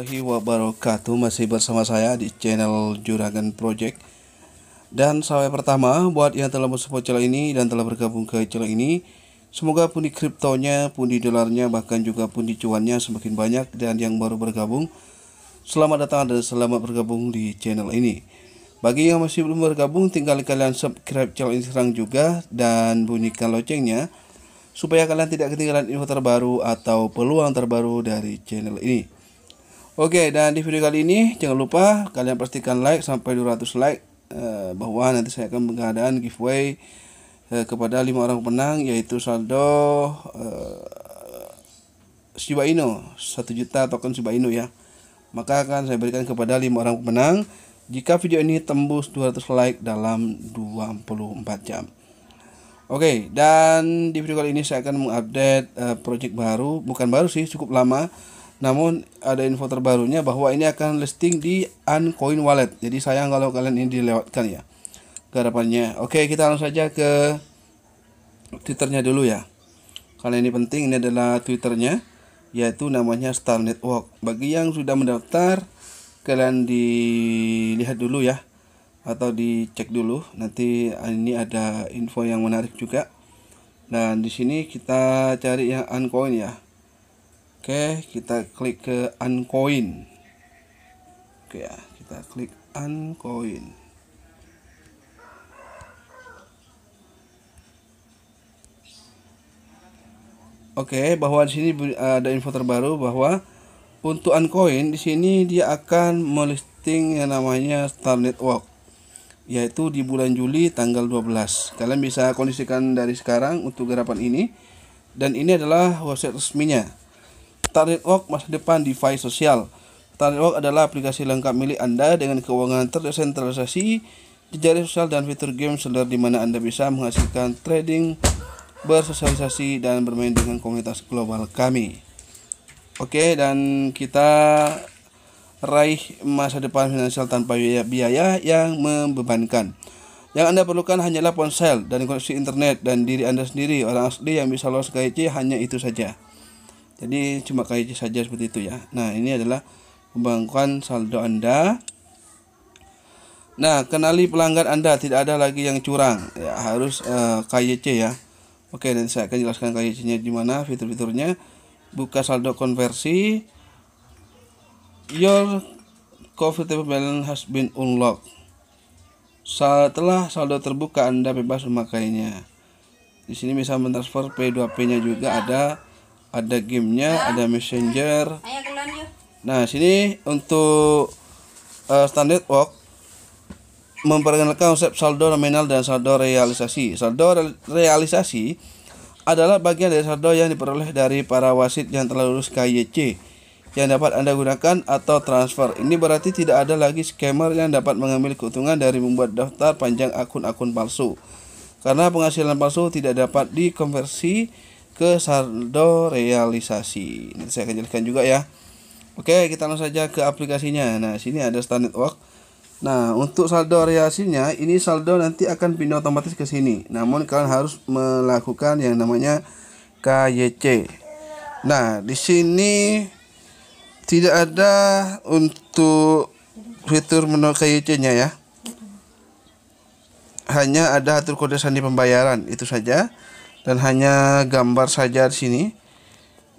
warahmatullahi wabarakatuh Masih bersama saya di channel Juragan Project Dan sampai pertama buat yang telah mensupport channel ini dan telah bergabung ke channel ini Semoga pun di kriptonya, pun di dolarnya, bahkan juga pun di cuannya semakin banyak Dan yang baru bergabung Selamat datang dan selamat bergabung di channel ini Bagi yang masih belum bergabung tinggal kalian subscribe channel ini sekarang juga Dan bunyikan loncengnya supaya kalian tidak ketinggalan info terbaru atau peluang terbaru dari channel ini. Oke, dan di video kali ini jangan lupa kalian pastikan like sampai 200 like eh, bahwa nanti saya akan mengadakan giveaway eh, kepada lima orang pemenang yaitu saldo eh, Shiba Inu 1 juta token Shiba Inu ya. Maka akan saya berikan kepada lima orang pemenang jika video ini tembus 200 like dalam 24 jam. Oke, dan di video kali ini saya akan mengupdate eh, project baru, bukan baru sih, cukup lama namun ada info terbarunya bahwa ini akan listing di Uncoin Wallet. Jadi sayang kalau kalian ini dilewatkan ya. Garapannya. Oke, kita langsung saja ke Twitternya dulu ya. Karena ini penting, ini adalah Twitternya yaitu namanya Star Network. Bagi yang sudah mendaftar, kalian dilihat dulu ya atau dicek dulu. Nanti ini ada info yang menarik juga. Dan di sini kita cari yang Uncoin ya Oke, kita klik ke uncoin. Oke ya, kita klik uncoin. Oke, bahwa di sini ada info terbaru bahwa untuk uncoin di sini dia akan melisting yang namanya Star Network yaitu di bulan Juli tanggal 12. Kalian bisa kondisikan dari sekarang untuk garapan ini dan ini adalah website resminya Target Walk masa depan DeFi sosial. Target Walk adalah aplikasi lengkap milik Anda dengan keuangan terdesentralisasi, jejaring sosial dan fitur game seller di mana Anda bisa menghasilkan trading, bersosialisasi dan bermain dengan komunitas global kami. Oke, dan kita raih masa depan finansial tanpa biaya yang membebankan. Yang Anda perlukan hanyalah ponsel dan koneksi internet dan diri Anda sendiri. Orang asli yang bisa lolos gaji hanya itu saja. Jadi cuma kayak saja seperti itu ya. Nah, ini adalah pembangkuan saldo Anda. Nah, kenali pelanggan Anda, tidak ada lagi yang curang. Ya, harus uh, eh, KYC ya. Oke, dan saya akan jelaskan KYC-nya di mana, fitur-fiturnya. Buka saldo konversi. Your covid balance has been unlocked. Setelah saldo terbuka, Anda bebas memakainya. Di sini bisa mentransfer P2P-nya juga ada ada gamenya ada messenger nah sini untuk uh, standard walk, memperkenalkan konsep saldo nominal dan saldo realisasi saldo realisasi adalah bagian dari saldo yang diperoleh dari para wasit yang telah lulus KYC yang dapat Anda gunakan atau transfer. Ini berarti tidak ada lagi scammer yang dapat mengambil keuntungan dari membuat daftar panjang akun-akun palsu. Karena penghasilan palsu tidak dapat dikonversi ke saldo realisasi. Nanti saya akan jelaskan juga ya. Oke, kita langsung saja ke aplikasinya. Nah, sini ada standard Network. Nah, untuk saldo realisasinya ini saldo nanti akan pindah otomatis ke sini. Namun kalian harus melakukan yang namanya KYC. Nah, di sini tidak ada untuk fitur menu KYC-nya ya. Hanya ada atur kode sandi pembayaran itu saja dan hanya gambar saja di sini.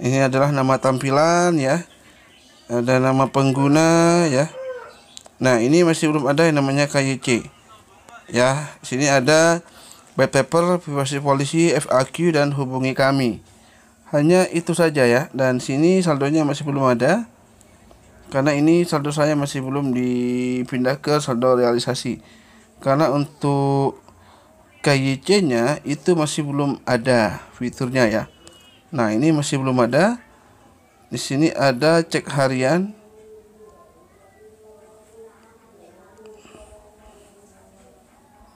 Ini adalah nama tampilan ya. Ada nama pengguna ya. Nah, ini masih belum ada yang namanya KYC. Ya, sini ada white paper, privasi polisi, FAQ dan hubungi kami. Hanya itu saja ya. Dan sini saldonya masih belum ada. Karena ini saldo saya masih belum dipindah ke saldo realisasi. Karena untuk KYC-nya itu masih belum ada fiturnya ya. Nah, ini masih belum ada. Di sini ada cek harian.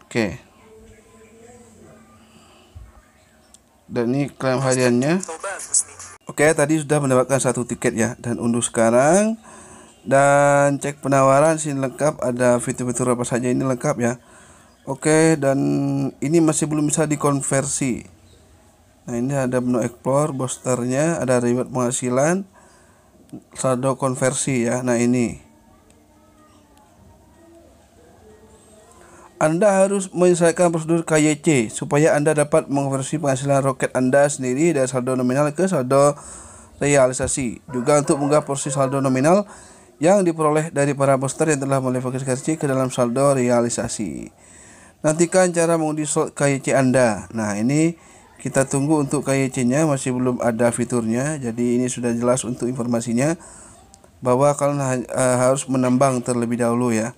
Oke. Dan ini klaim hariannya. Oke, tadi sudah mendapatkan satu tiket ya dan unduh sekarang dan cek penawaran sini lengkap ada fitur-fitur apa saja ini lengkap ya. Oke, dan ini masih belum bisa dikonversi. Nah, ini ada menu explore, bosternya, ada reward penghasilan, saldo konversi ya. Nah, ini. Anda harus menyelesaikan prosedur KYC supaya Anda dapat mengonversi penghasilan roket Anda sendiri dari saldo nominal ke saldo realisasi. Juga untuk mengubah porsi saldo nominal yang diperoleh dari para booster yang telah melevel KYC ke dalam saldo realisasi. Nantikan cara mengundi slot KYC Anda. Nah, ini kita tunggu untuk KYC-nya masih belum ada fiturnya. Jadi ini sudah jelas untuk informasinya bahwa kalian eh, harus menembang terlebih dahulu ya.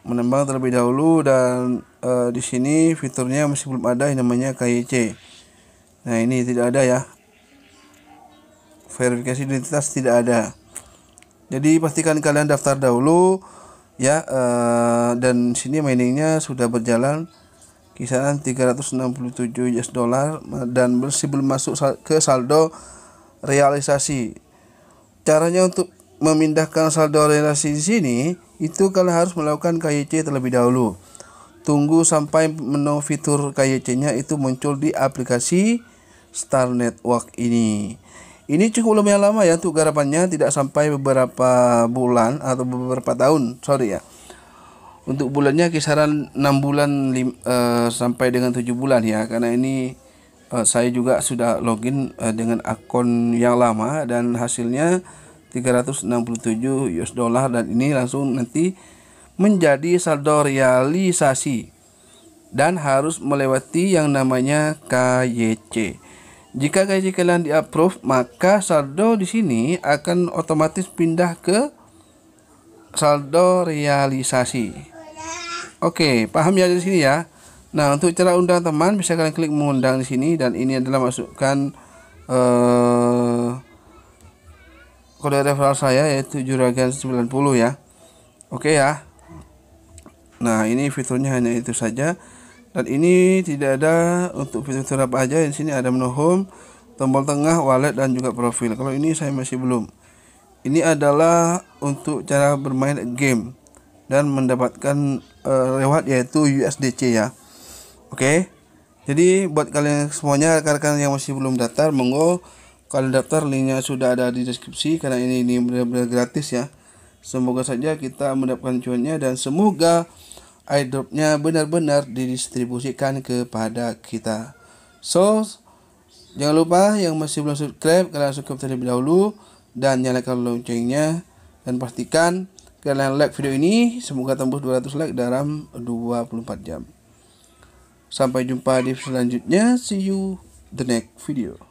menembang terlebih dahulu dan e, di sini fiturnya masih belum ada yang namanya KYC. Nah, ini tidak ada ya. Verifikasi identitas tidak ada. Jadi pastikan kalian daftar dahulu ya uh, dan sini miningnya sudah berjalan kisaran 367 US dollar eh, dan belum masuk ke saldo realisasi caranya untuk memindahkan saldo realisasi di sini itu kalian harus melakukan KYC terlebih dahulu tunggu sampai menu fitur KYC nya itu muncul di aplikasi Star Network ini ini cukup lumayan lama ya untuk garapannya tidak sampai beberapa bulan atau beberapa tahun, sorry ya. Untuk bulannya kisaran 6 bulan lim, e, sampai dengan 7 bulan ya karena ini e, saya juga sudah login e, dengan akun yang lama dan hasilnya 367 US dollar dan ini langsung nanti menjadi saldo realisasi dan harus melewati yang namanya KYC. Jika gaji kalian di approve, maka saldo di sini akan otomatis pindah ke saldo realisasi. Oke, okay, paham ya di sini ya. Nah, untuk cara undang teman bisa kalian klik mengundang di sini dan ini adalah masukkan eh kode referral saya yaitu juragan 90 ya. Oke okay ya. Nah, ini fiturnya hanya itu saja dan ini tidak ada untuk fitur-fitur apa aja di sini ada menu home tombol tengah wallet dan juga profil kalau ini saya masih belum ini adalah untuk cara bermain game dan mendapatkan uh, eh, reward yaitu USDC ya oke okay? jadi buat kalian semuanya rekan-rekan yang masih belum daftar monggo kalian daftar linknya sudah ada di deskripsi karena ini ini benar-benar gratis ya semoga saja kita mendapatkan cuannya dan semoga airdropnya benar-benar didistribusikan kepada kita so jangan lupa yang masih belum subscribe kalian subscribe terlebih dahulu dan nyalakan loncengnya dan pastikan kalian like video ini semoga tembus 200 like dalam 24 jam sampai jumpa di video selanjutnya see you the next video